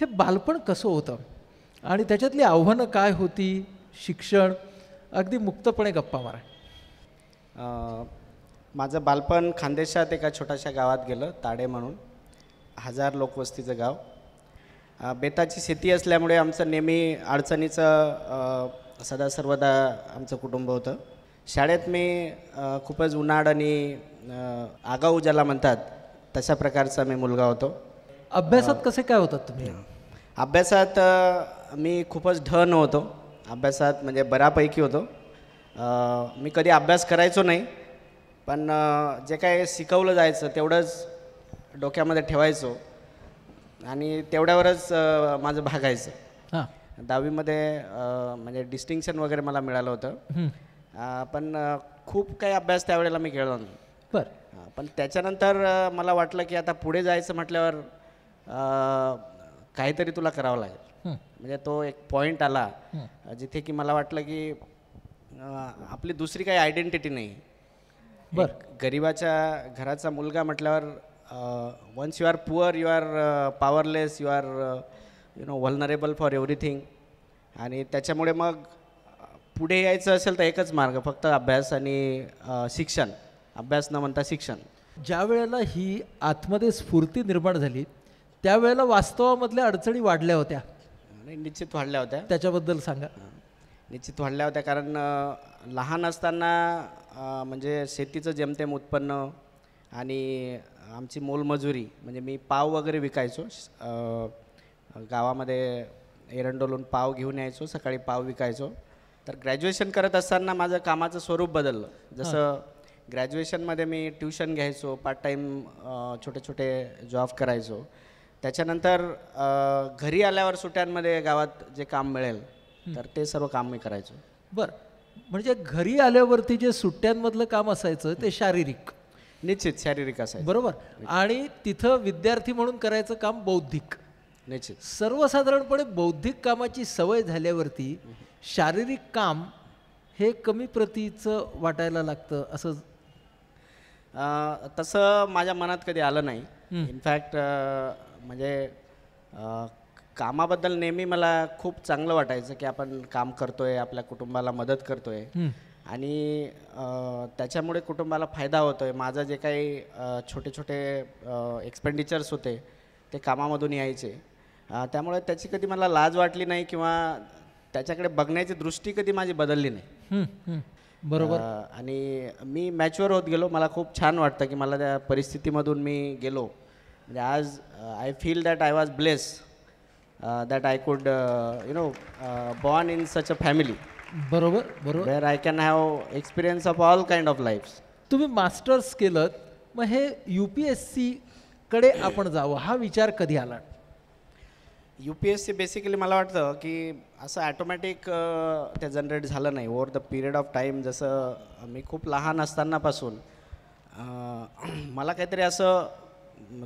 हे बालपण कसं होतं आणि त्याच्यातली आव्हानं काय होती शिक्षण अगदी मुक्तपणे गप्पा मारा माझं बालपण खानदेशात एका छोट्याशा गावात गेलं ताडे म्हणून हजार लोकवस्तीचं गाव बेताची शेती असल्यामुळे आमचं नेहमी अडचणीचं सदा सर्वदा आमचं कुटुंब होतं शाळेत मी खूपच उन्हाळ आणि आगाऊ ज्याला म्हणतात तशा प्रकारचा मी मुलगा होतो अभ्यासात कसे काय होतात तुम्ही अभ्यासात मी खूपच ढ नव्हतो अभ्यासात म्हणजे बऱ्यापैकी होतो मी कधी अभ्यास करायचो नाही पण जे काय शिकवलं जायचं तेवढंच डोक्यामध्ये ठेवायचो आणि तेवढ्यावरच माझं भागायचं हां दहावीमध्ये म्हणजे डिस्टिंक्शन वगैरे मला मिळालं होतं पण खूप काही अभ्यास त्यावेळेला मी केला नाही बरं पण त्याच्यानंतर मला वाटलं की आता पुढे जायचं म्हटल्यावर काहीतरी तुला करावं लागेल म्हणजे तो एक पॉईंट आला जिथे की मला वाटलं की आपली दुसरी काही आयडेंटिटी नाही बर गरीबाच्या घराचा मुलगा म्हटल्यावर once you are poor you are powerless you are you know vulnerable for everything आणि त्याच्यामुळे मग पुढे यायचं असेल तर एकच मार्ग फक्त अभ्यास आणि शिक्षण अभ्यास न म्हणता शिक्षण ज्या वेळेला ही आतमध्ये स्फूर्ती निर्माण झाली त्यावेळेला वास्तवामधल्या अडचणी वाढल्या होत्या नाही निश्चित वाढल्या होत्या त्याच्याबद्दल सांगा निश्चित वाढल्या होत्या कारण लहान असताना म्हणजे शेतीचं जेमतेम उत्पन्न आणि आमची मोलमजुरी म्हणजे मी पाव वगैरे विकायचो गावामध्ये एरंडोलून पाव घेऊन यायचो सकाळी पाव विकायचो तर ग्रॅज्युएशन करत असताना माझं कामाचं स्वरूप बदललं जसं ग्रॅज्युएशनमध्ये मी ट्युशन घ्यायचो पार्ट टाईम छोटे छोटे जॉब करायचो त्याच्यानंतर घरी आल्यावर सुट्ट्यांमध्ये गावात जे काम मिळेल तर ते सर्व काम मी करायचो बर म्हणजे घरी आल्यावरती जे सुट्ट्यांमधलं काम असायचं ते शारीरिक निश्चित शारीरिक असायचं बरोबर आणि तिथं विद्यार्थी म्हणून करायचं काम बौद्धिक निश्चित सर्वसाधारणपणे बौद्धिक कामाची सवय झाल्यावरती शारीरिक काम हे कमी प्रतीचं वाटायला लागतं असं तसं माझ्या मनात कधी आलं नाही इनफॅक्ट म्हणजे कामाबद्दल नेहमी मला खूप चांगलं वाटायचं की आपण काम करतोय आपल्या कुटुंबाला मदत करतोय आणि त्याच्यामुळे कुटुंबाला फायदा होतोय माझं जे काही छोटे छोटे एक्सपेंडिचर्स होते ते कामामधून यायचे त्यामुळे त्याची कधी मला लाज वाटली नाही किंवा त्याच्याकडे बघण्याची दृष्टी कधी माझी बदलली नाही बरोबर आणि मी मॅच्युअर होत गेलो मला खूप छान वाटतं की मला त्या परिस्थितीमधून मी गेलो म्हणजे आज I feel that I was bless that I could you know born in such a family बरोबर बरोबर where I can have experience of all kind of life तुम्ही मास्टर्स केलं मग हे यू पी एस सी कडे आपण जावं हा विचार कधी आला U P S C basically मला वाटतं की असं ॲटोमॅटिक uh, ते जनरेट झालं नाही over the period of time जसं मी खूप लहान असतानापासून uh, मला काहीतरी असं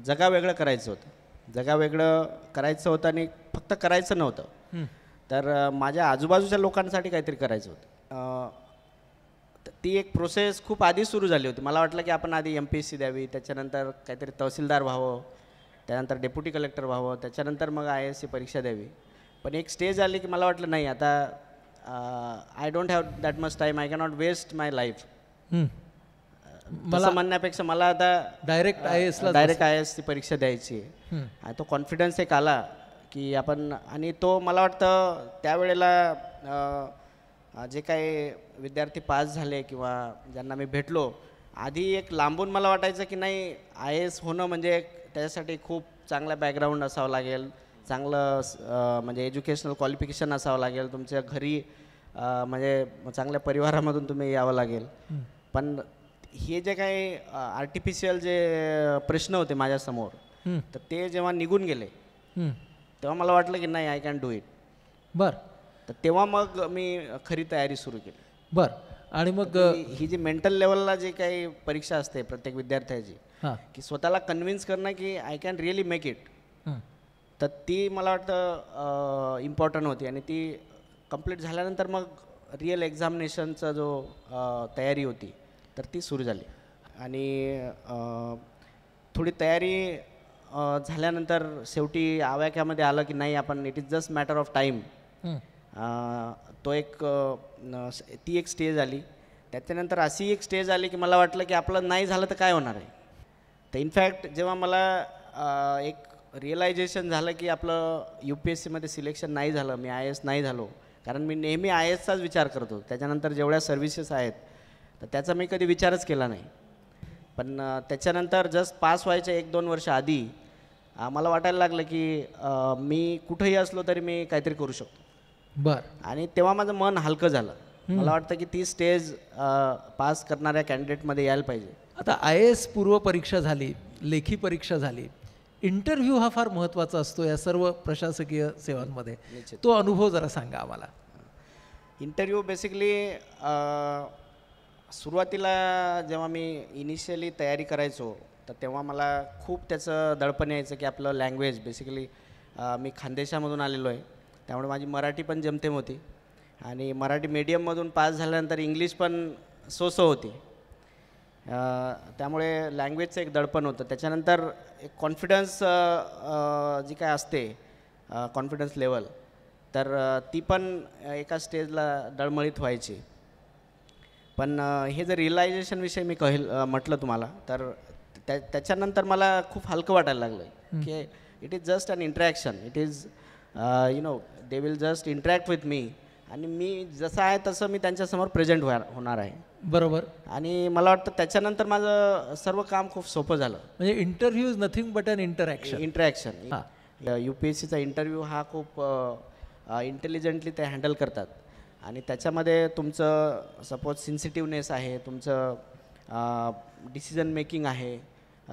जगा वेगळं करायचं होतं जगा वेगळं करायचं होतं आणि फक्त करायचं नव्हतं तर माझ्या आजूबाजूच्या लोकांसाठी काहीतरी करायचं होतं ती एक प्रोसेस खूप आधी सुरू झाली होती मला वाटलं की आपण आधी एम पी एस सी द्यावी त्याच्यानंतर काहीतरी तहसीलदार व्हावं त्यानंतर डेप्युटी कलेक्टर व्हावं त्याच्यानंतर मग आय एस सी परीक्षा द्यावी पण एक स्टेज आली की मला वाटलं नाही आता I don't have that much time I cannot waste my life मला म्हणण्यापेक्षा मला आता डायरेक्ट आय ला डायरेक्ट आय ची परीक्षा द्यायची आहे तो कॉन्फिडन्स एक आला की आपण आणि तो मला वाटतं त्यावेळेला जे काही विद्यार्थी पास झाले किंवा ज्यांना मी भेटलो आधी एक लांबून मला वाटायचं की नाही आय एस होणं म्हणजे त्याच्यासाठी खूप चांगला बॅकग्राऊंड असावं लागेल चांगलं म्हणजे एज्युकेशनल क्वालिफिकेशन असावं लागेल तुमच्या घरी म्हणजे चांगल्या परिवारामधून तुम्ही यावं लागेल पण हे जे काही आर्टिफिशियल जे प्रश्न होते माझ्यासमोर तर ते जेव्हा निघून गेले तेव्हा मला वाटलं की नाही आय कॅन डू इट बर तर तेव्हा मग मी खरी तयारी सुरू केली बर आणि मग ही जी मेंटल लेवलला जी काही परीक्षा असते प्रत्येक विद्यार्थ्याची की स्वतःला कन्व्हिन्स करणं की I can really make it तर ती मला वाटतं इम्पॉर्टंट होती आणि ती कम्प्लीट झाल्यानंतर मग रिअल एक्झामिनेशनचा जो तयारी होती तर ती सुरू झाली आणि थोडी तयारी झाल्यानंतर शेवटी आवाक्यामध्ये आलं की नाही आपण it is just matter of time तो एक ती एक स्टेज आली त्याच्यानंतर अशी एक स्टेज आली की मला वाटलं की आपलं नाही झालं तर काय होणार आहे तर इनफॅक्ट जेव्हा मला एक रिअलायझेशन झालं की आपलं यू पी एस सीमध्ये सिलेक्शन नाही झालं मी आय एस नाही झालो कारण मी नेहमी आय एसचाच विचार करतो त्याच्यानंतर जेवढ्या सर्व्हिसेस आहेत तर त्याचा मी कधी विचारच केला नाही पण त्याच्यानंतर जस्ट पास व्हायच्या एक दोन वर्ष आधी मला वाटायला लागलं की मी कुठेही असलो तरी मी काहीतरी करू शकतो बर आणि तेव्हा माझं मन हलकं झालं मला वाटतं की ती स्टेज पास करणाऱ्या कॅन्डिडेटमध्ये यायला पाहिजे आता आय एस पूर्व परीक्षा झाली लेखी परीक्षा झाली इंटरव्ह्यू हा फार महत्त्वाचा असतो या सर्व प्रशासकीय सेवांमध्ये तो अनुभव जरा सांगा आम्हाला इंटरव्ह्यू बेसिकली सुरुवातीला जेव्हा मी इनिशियली तयारी करायचो तर तेव्हा मला खूप त्याचं दडपण यायचं की आपलं लँग्वेज बेसिकली मी खानदेशामधून आलेलो आहे त्यामुळे माझी मराठी पण जमतेम होती आणि मराठी मीडियममधून पास झाल्यानंतर इंग्लिश पण सोसो होती त्यामुळे लँग्वेजचं एक दडपण होतं त्याच्यानंतर एक कॉन्फिडन्स जी काय असते कॉन्फिडन्स लेवल तर ती पण एका स्टेजला डळमळीत व्हायची पण हे जर रिलायझेशनविषयी मी कह म्हटलं तुम्हाला तर त्या त्याच्यानंतर मला खूप हलकं वाटायला लागलं की it is just an interaction it is you know they will just interact with me आणि मी जसं आहे तसं मी त्यांच्यासमोर प्रेझेंट होणार होणार आहे बरोबर आणि मला वाटतं त्याच्यानंतर माझं सर्व काम खूप सोपं झालं म्हणजे interview is nothing but an interaction interaction U P S सीचा इंटरव्ह्यू हा खूप इंटेलिजंटली ते हँडल करतात आणि त्याच्यामध्ये तुमचं सपोज सेन्सिटिवनेस आहे तुमचं डिसिजन मेकिंग आहे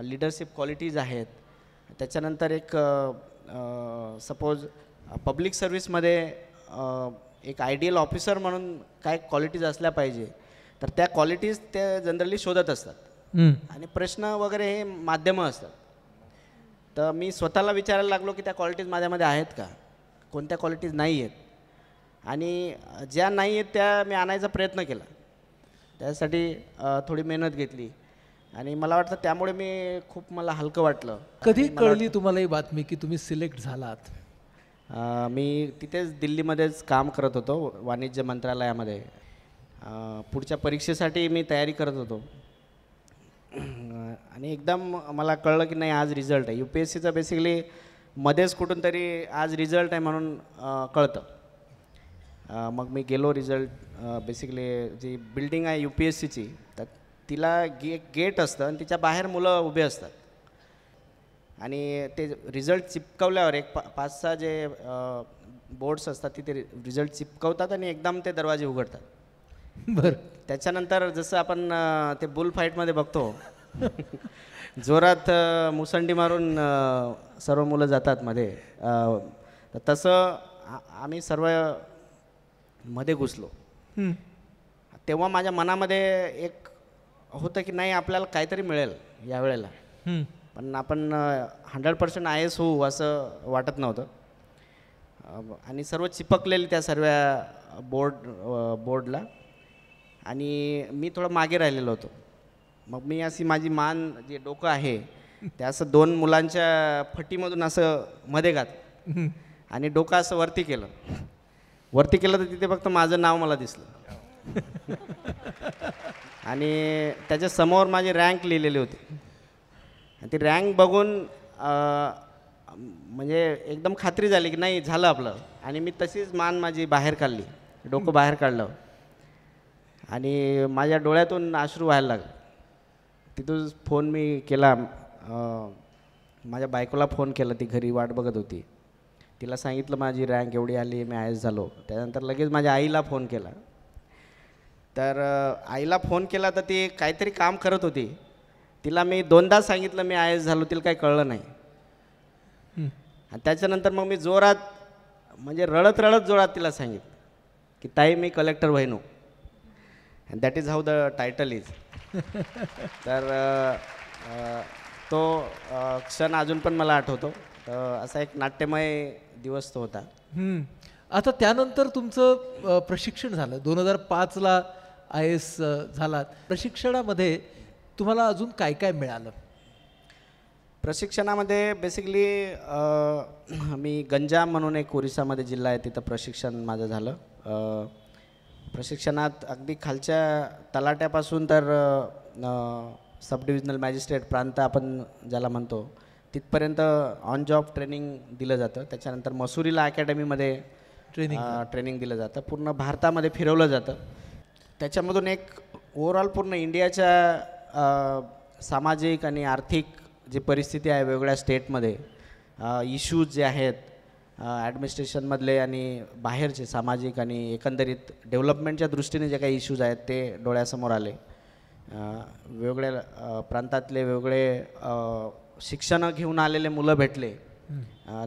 लिडरशिप क्वालिटीज आहेत त्याच्यानंतर एक सपोज पब्लिक सर्विसमध्ये एक आयडियल ऑफिसर म्हणून काय क्वालिटीज असल्या पाहिजे तर त्या क्वालिटीज ते जनरली शोधत असतात आणि प्रश्न वगैरे हे माध्यमं असतात तर मी स्वतःला विचारायला लागलो की त्या क्वालिटीज माझ्यामध्ये आहेत का कोणत्या क्वालिटीज नाही आहेत आणि ज्या नाही आहेत त्या मी आणायचा प्रयत्न केला त्यासाठी थोडी मेहनत घेतली आणि मला वाटतं त्यामुळे मी खूप मला हलकं वाटलं कधी कळली तुम्हाला ही बातमी की तुम्ही सिलेक्ट झालात मी तिथेच दिल्लीमध्येच काम करत होतो वाणिज्य मंत्रालयामध्ये पुढच्या परीक्षेसाठी मी तयारी करत होतो आणि एकदम मला कळलं की नाही आज रिझल्ट आहे यू पी एस सीचं बेसिकली मध्येच कुठून तरी आज रिझल्ट आहे म्हणून कळतं मग मी गेलो रिझल्ट बेसिकली जी बिल्डिंग आहे यू पी एस सीची तर तिला गे गेट असतं आणि तिच्या बाहेर मुलं उभे असतात आणि ते रिझल्ट चिपकवल्यावर एक पा पाच सहा जे बोर्ड्स असतात तिथे रिझल्ट चिपकवतात आणि एकदम ते दरवाजे उघडतात बरं त्याच्यानंतर जसं आपण ते बुल फाईटमध्ये बघतो जोरात मुसंडी मारून सर्व मुलं जातात मध्ये तसं आम्ही सर्व मध्ये घुसलो तेव्हा माझ्या मनामध्ये एक होतं की नाही आपल्याला काहीतरी मिळेल यावेळेला पण आपण हंड्रेड पर्सेंट आय एस होऊ असं वाटत नव्हतं आणि सर्व चिपकलेले त्या सर्व बोर्ड बोर्डला आणि मी थोडं मागे राहिलेलो होतो मग मी अशी माझी मान जे डोकं आहे ते असं दोन मुलांच्या फटीमधून असं मध्ये घात आणि डोकं असं वरती केलं वरती केलं तर तिथे फक्त माझं नाव मला दिसलं आणि त्याच्यासमोर माझी रँक लिहिलेली होती ती रँक बघून म्हणजे एकदम खात्री झाली की नाही झालं आपलं आणि मी तशीच मान माझी बाहेर काढली डोकं बाहेर काढलं आणि माझ्या डोळ्यातून आश्रू व्हायला लागले तिथून फोन मी केला माझ्या बायकोला फोन केला ती घरी वाट बघत होती तिला सांगितलं माझी रँक एवढी आली मी आय एस झालो त्यानंतर लगेच माझ्या आईला फोन केला तर आईला फोन केला तर ती काहीतरी काम करत होती तिला मी दोनदा सांगितलं मी आय एस झालो तिला काही कळलं नाही आणि त्याच्यानंतर मग मी जोरात म्हणजे रडत रडत जोरात तिला सांगितलं की ताई मी कलेक्टर बहिणू and that is how the title is तर तो क्षण अजून पण मला आठवतो असा एक नाट्यमय दिवस तो होता आता त्यानंतर तुमचं प्रशिक्षण झालं दोन हजार पाचला आय एस झालात प्रशिक्षणामध्ये तुम्हाला अजून काय काय मिळालं प्रशिक्षणामध्ये बेसिकली मी गंजाम म्हणून एक ओरिसामध्ये जिल्हा आहे तिथं प्रशिक्षण माझं झालं प्रशिक्षणात अगदी खालच्या तलाट्यापासून तर सब डिव्हिजनल मॅजिस्ट्रेट प्रांत आपण ज्याला म्हणतो तिथपर्यंत ऑन जॉब ट्रेनिंग दिलं जातं त्याच्यानंतर मसुरीला अकॅडमीमध्ये ट्रेनिंग ट्रेनिंग दिलं जातं पूर्ण भारतामध्ये फिरवलं जातं त्याच्यामधून एक ओव्हरऑल पूर्ण इंडियाच्या सामाजिक आणि आर्थिक जी परिस्थिती आहे वेगवेगळ्या स्टेटमध्ये इश्यूज जे आहेत ॲडमिनिस्ट्रेशनमधले आणि बाहेरचे सामाजिक आणि एकंदरीत डेव्हलपमेंटच्या दृष्टीने जे काही इश्यूज आहेत ते डोळ्यासमोर आले वेगवेगळ्या प्रांतातले वेगवेगळे शिक्षण घेऊन आलेले मुलं भेटले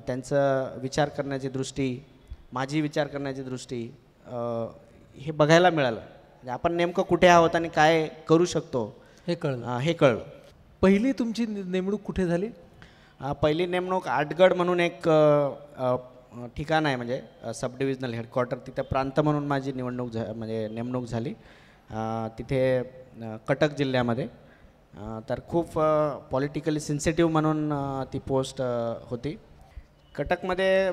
त्यांचं विचार करण्याची दृष्टी माझी विचार करण्याची दृष्टी हे बघायला मिळालं म्हणजे आपण नेमकं कुठे आहोत आणि काय करू शकतो हे कळलं हे कळलं पहिली तुमची नेमणूक कुठे झाली पहिली नेमणूक आटगड म्हणून एक ठिकाण आहे म्हणजे सब डिव्हिजनल हेडक्वार्टर तिथे प्रांत म्हणून माझी निवडणूक झा म्हणजे नेमणूक झाली तिथे कटक जिल्ह्यामध्ये तर खूप पॉलिटिकली सेन्सिटिव्ह म्हणून ती पोस्ट होती कटकमध्ये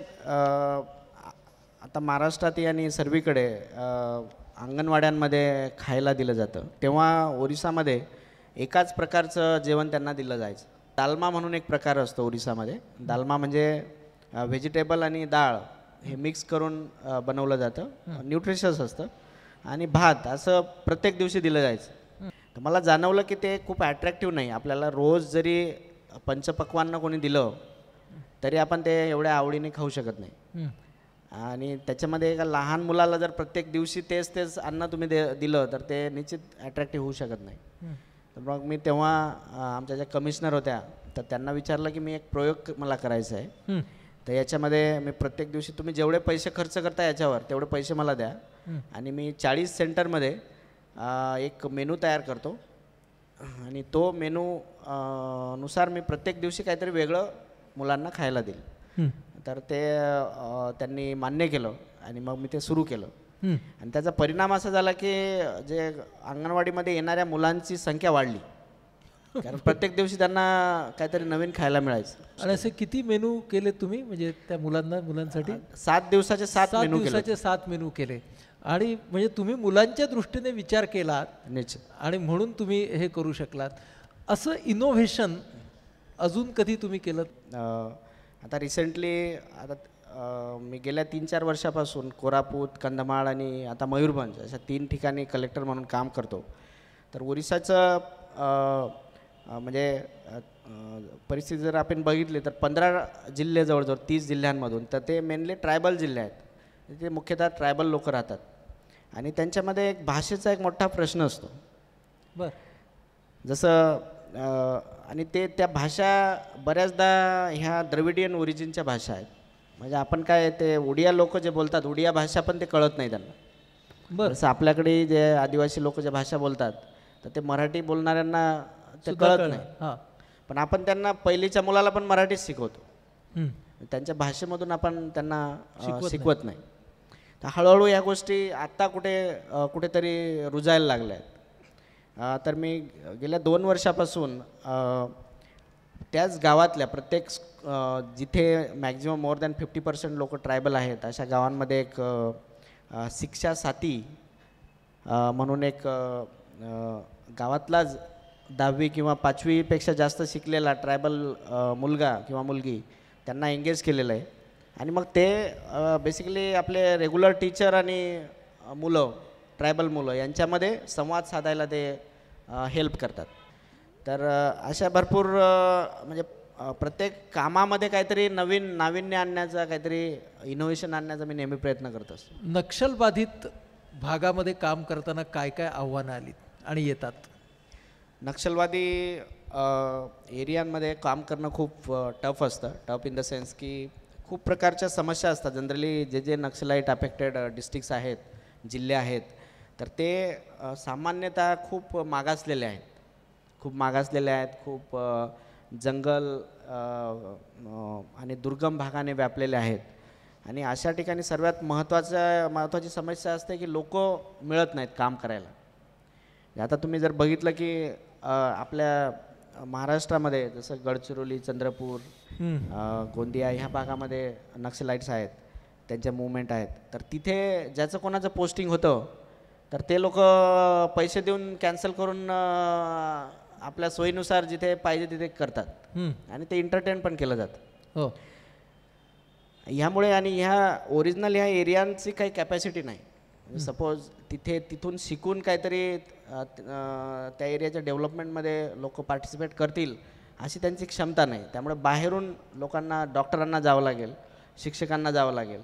आता महाराष्ट्रात आणि सर्वीकडे अंगणवाड्यांमध्ये खायला दिलं जातं तेव्हा ओरिसामध्ये एकाच प्रकारचं जेवण त्यांना दिलं जायचं दालमा म्हणून एक प्रकार असतो ओरिसामध्ये दालमा म्हणजे व्हेजिटेबल आणि डाळ हे मिक्स करून बनवलं जातं न्यूट्रिशस असतं आणि भात असं प्रत्येक दिवशी दिलं जायचं तर मला जाणवलं की ते खूप ॲट्रॅक्टिव्ह नाही आपल्याला रोज जरी पंचपक्वांना कोणी दिलं तरी आपण ते एवढ्या आवडीने खाऊ शकत नाही आणि त्याच्यामध्ये एका लहान मुलाला जर प्रत्येक दिवशी तेच तेच अन्न तुम्ही दे दिलं तर ते निश्चित ॲट्रॅक्टिव्ह होऊ शकत नाही तर मग मी तेव्हा आमच्या ज्या कमिशनर होत्या तर त्यांना विचारलं की मी एक प्रयोग मला करायचा आहे तर याच्यामध्ये मी प्रत्येक दिवशी तुम्ही जेवढे पैसे खर्च करता याच्यावर तेवढे पैसे मला द्या आणि मी चाळीस सेंटरमध्ये एक मेनू तयार करतो आणि तो मेनू नुसार मी प्रत्येक दिवशी काहीतरी वेगळं मुलांना खायला देईल तर ते त्यांनी मान्य केलं आणि मग मी ते सुरू केलं आणि त्याचा परिणाम असा झाला की जे अंगणवाडीमध्ये येणाऱ्या मुलांची संख्या वाढली कारण प्रत्येक दिवशी त्यांना काहीतरी नवीन खायला मिळायचं आणि असे किती मेनू केले तुम्ही म्हणजे त्या मुलांना मुलांसाठी सात दिवसाचे सात मेनू दिवसाचे सात मेनू केले आणि म्हणजे तुम्ही मुलांच्या दृष्टीने विचार केला निश्चित आणि म्हणून तुम्ही हे करू शकलात असं इनोव्हेशन अजून कधी तुम्ही केलं आता रिसेंटली आता मी गेल्या तीन चार वर्षापासून कोरापूत कंधमाळ आणि आता मयूरभंज अशा तीन ठिकाणी कलेक्टर म्हणून काम करतो तर ओरिसाचं म्हणजे परिस्थिती जर आपण बघितली तर पंधरा जिल्हे जवळजवळ तीस जिल्ह्यांमधून तर ते मेनली ट्रायबल जिल्हे आहेत ते मुख्यतः ट्रायबल लोक राहतात आणि त्यांच्यामध्ये एक भाषेचा एक मोठा प्रश्न असतो बर जसं आणि ते त्या भाषा बऱ्याचदा ह्या द्रविडियन ओरिजिनच्या भाषा आहेत म्हणजे आपण काय ते उडिया लोक जे बोलतात उडिया भाषा पण ते कळत नाही त्यांना बरं जसं आपल्याकडे जे आदिवासी लोक ज्या भाषा बोलतात तर ते मराठी बोलणाऱ्यांना ते कळत नाही पण आपण त्यांना पहिलीच्या मुलाला पण मराठीच शिकवतो त्यांच्या भाषेमधून आपण त्यांना शिकवत नाही तर हळूहळू या गोष्टी आत्ता कुठे कुठेतरी रुजायला लागल्या आहेत तर मी गेल्या दोन वर्षापासून त्याच गावातल्या प्रत्येक जिथे maximum more than fifty percent लोक ट्रायबल आहेत अशा गावांमध्ये एक शिक्षा साथी म्हणून एक गावातलाच दहावी किंवा पाचवीपेक्षा जास्त शिकलेला ट्रायबल मुलगा किंवा मुलगी त्यांना एंगेज केलेलं आहे आणि मग ते बेसिकली आपले रेग्युलर टीचर आणि मुलं ट्रायबल मुलं यांच्यामध्ये संवाद साधायला ते हेल्प करतात तर अशा भरपूर म्हणजे प्रत्येक कामामध्ये काहीतरी नवीन नाविन्य आणण्याचा काहीतरी इनोव्हेशन आणण्याचा मी नेहमी प्रयत्न करत असतो नक्षलबाधित भागामध्ये काम करताना काय काय आव्हानं आली आणि येतात नक्षलवादी एरियांमध्ये काम करणं खूप टफ असतं टफ इन द सेन्स की खूप प्रकारच्या समस्या असतात जनरली जे जे नक्षलाईट अफेक्टेड डिस्ट्रिक्ट्स आहेत जिल्हे आहेत तर ते सामान्यतः खूप मागासलेले आहेत खूप मागासलेले आहेत खूप जंगल आणि दुर्गम भागाने व्यापलेले आहेत आणि अशा ठिकाणी सर्वात महत्त्वाचं महत्त्वाची समस्या असते की लोक मिळत नाहीत काम करायला आता तुम्ही जर बघितलं की आपल्या महाराष्ट्रामध्ये जसं गडचिरोली चंद्रपूर गोंदिया ह्या भागामध्ये नक्सलाइट्स आहेत त्यांच्या मुवमेंट आहेत तर तिथे ज्याचं कोणाचं पोस्टिंग होतं तर ते लोक पैसे देऊन कॅन्सल करून आपल्या सोयीनुसार जिथे पाहिजे तिथे करतात आणि ते एंटरटेन पण केलं जातं हो ह्यामुळे आणि ह्या ओरिजिनल ह्या एरियांची काही कॅपॅसिटी नाही सपोज तिथे तिथून शिकून काहीतरी त्या एरियाच्या डेव्हलपमेंटमध्ये लोक पार्टिसिपेट करतील अशी त्यांची क्षमता नाही त्यामुळे बाहेरून लोकांना डॉक्टरांना जावं लागेल शिक्षकांना जावं लागेल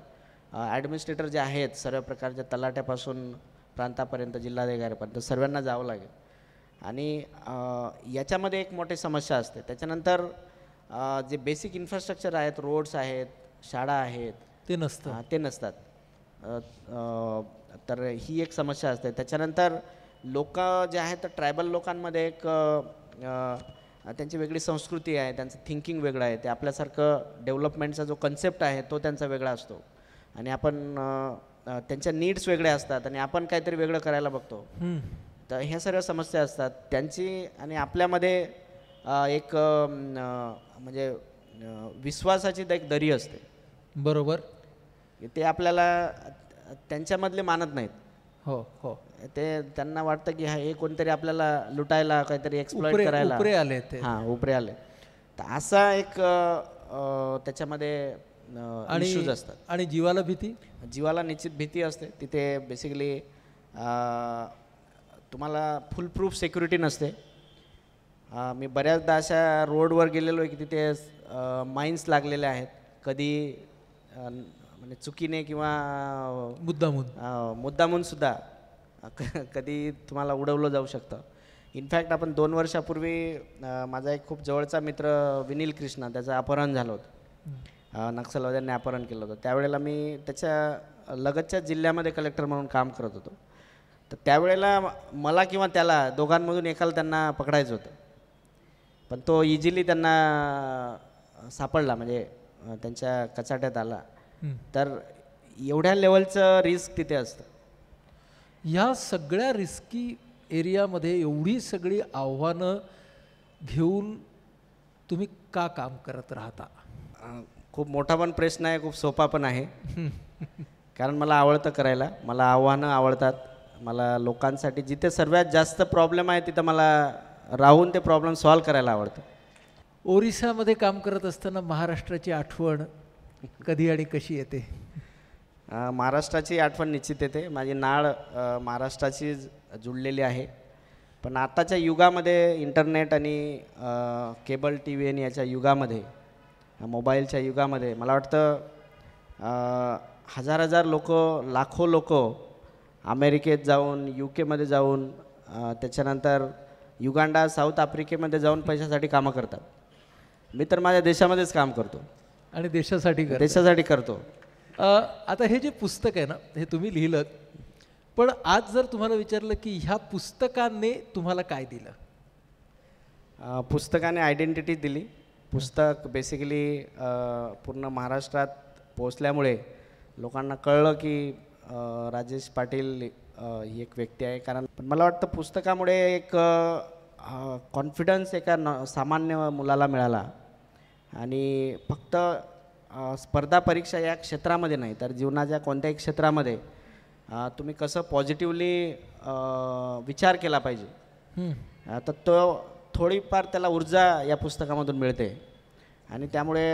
ॲडमिनिस्ट्रेटर जे आहेत सर्व प्रकारच्या तलाट्यापासून प्रांतापर्यंत जिल्हाधिकाऱ्यापर्यंत सर्वांना जावं लागेल आणि याच्यामध्ये एक मोठी समस्या असते त्याच्यानंतर जे बेसिक इन्फ्रास्ट्रक्चर आहेत रोड्स आहेत शाळा आहेत ते नसतं ते नसतात तर ही एक समस्या असते त्याच्यानंतर लोक जे आहेत ट्रायबल लोकांमध्ये एक त्यांची वेगळी संस्कृती आहे त्यांचं थिंकिंग वेगळं आहे ते आपल्यासारखं डेव्हलपमेंटचा जो कन्सेप्ट आहे तो त्यांचा वेगळा असतो आणि आपण त्यांच्या नीड्स वेगळ्या असतात आणि आपण काहीतरी वेगळं करायला बघतो तर ह्या सगळ्या समस्या असतात त्यांची आणि आपल्यामध्ये एक म्हणजे विश्वासाची एक दरी असते बरोबर ते आपल्याला त्यांच्यामधले मानत नाहीत हो हो ते त्यांना वाटतं की हा हे कोणतरी आपल्याला लुटायला काहीतरी एक्सप्लोर करायला उपरे आले ते हां उपरे आले तर असा एक त्याच्यामध्ये इश्यूज असतात आणि जीवाला भीती जीवाला निश्चित भीती असते तिथे बेसिकली तुम्हाला फुल प्रूफ सिक्युरिटी नसते मी बऱ्याचदा अशा रोडवर गेलेलो आहे की तिथे माइन्स लागलेले आहेत कधी म्हणजे चुकीने किंवा मुद्दामून सुद्धा कधी तुम्हाला उडवलं जाऊ शकतं इनफॅक्ट आपण दोन वर्षापूर्वी माझा एक खूप जवळचा मित्र विनील कृष्णा त्याचं अपहरण झालं होतं नक्षलवाद्यांनी अपहरण केलं होतं त्यावेळेला मी त्याच्या लगतच्या जिल्ह्यामध्ये कलेक्टर म्हणून काम करत होतो तर त्यावेळेला मला किंवा त्याला दोघांमधून एकाला त्यांना पकडायचं होतं पण तो इझिली त्यांना सापडला म्हणजे त्यांच्या कचाट्यात आला तर एवढ्या लेवलचं रिस्क तिथे असतं ह्या सगळ्या रिस्की एरियामध्ये एवढी सगळी आव्हानं घेऊन तुम्ही का काम करत राहता खूप मोठा पण प्रश्न आहे खूप सोपा पण आहे कारण मला आवडतं करायला मला आव्हानं आवडतात मला लोकांसाठी जिथे सर्वात जास्त प्रॉब्लेम आहे तिथं मला राहून ते प्रॉब्लेम सॉल्व्ह करायला आवडतं ओरिसामध्ये काम करत असताना महाराष्ट्राची आठवण कधी आणि कशी येते महाराष्ट्राची आठवण निश्चित येते माझी नाळ महाराष्ट्राची जुळलेली आहे पण आताच्या युगामध्ये इंटरनेट आणि केबल टी व्ही आणि याच्या युगामध्ये मोबाईलच्या युगामध्ये मला वाटतं हजार हजार लोक लाखो लोक अमेरिकेत जाऊन यू केमध्ये जाऊन त्याच्यानंतर युगांडा साऊथ आफ्रिकेमध्ये जाऊन पैशासाठी कामं करतात मी तर माझ्या देशामध्येच काम करतो आणि देशासाठी देशासाठी करतो आता हे जे पुस्तक आहे ना हे तुम्ही लिहिलं पण आज जर तुम्हाला विचारलं की ह्या पुस्तकाने तुम्हाला काय दिलं पुस्तकाने आयडेंटिटी दिली पुस्तक बेसिकली पूर्ण महाराष्ट्रात पोचल्यामुळे लोकांना कळलं की राजेश पाटील ही एक व्यक्ती आहे कारण मला वाटतं पुस्तकामुळे एक कॉन्फिडन्स एका न सामान्य मुलाला मिळाला आणि फक्त स्पर्धा परीक्षा या क्षेत्रामध्ये नाही तर जीवनाच्या कोणत्याही क्षेत्रामध्ये तुम्ही कसं पॉझिटिव्हली विचार केला पाहिजे तर तो थोडीफार त्याला ऊर्जा या पुस्तकामधून मिळते आणि त्यामुळे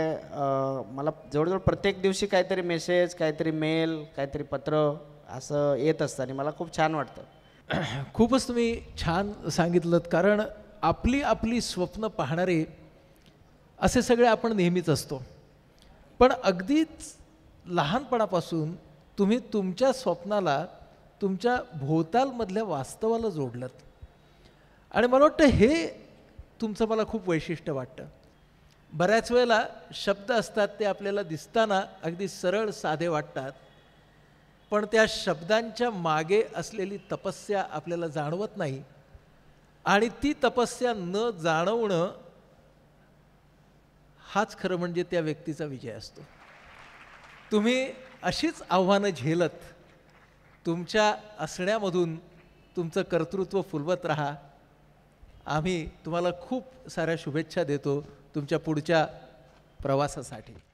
मला जवळजवळ प्रत्येक दिवशी काहीतरी मेसेज काहीतरी मेल काहीतरी पत्र असं येत असतं आणि मला खूप छान वाटतं खूपच तुम्ही छान सांगितलं कारण आपली आपली स्वप्न पाहणारे असे सगळे आपण नेहमीच असतो पण अगदीच लहानपणापासून तुम्ही तुमच्या स्वप्नाला तुमच्या भोवतालमधल्या वास्तवाला जोडलं आणि मला वाटतं हे तुमचं मला खूप वैशिष्ट्य वाटतं बऱ्याच वेळेला शब्द असतात ते आपल्याला दिसताना अगदी सरळ साधे वाटतात पण त्या शब्दांच्या मागे असलेली तपस्या आपल्याला जाणवत नाही आणि ती तपस्या न जाणवणं हाच खरं म्हणजे त्या व्यक्तीचा विजय असतो तुम्ही अशीच आव्हानं झेलत तुमच्या असण्यामधून तुमचं कर्तृत्व फुलवत राहा आम्ही तुम्हाला खूप साऱ्या शुभेच्छा देतो तुमच्या पुढच्या प्रवासासाठी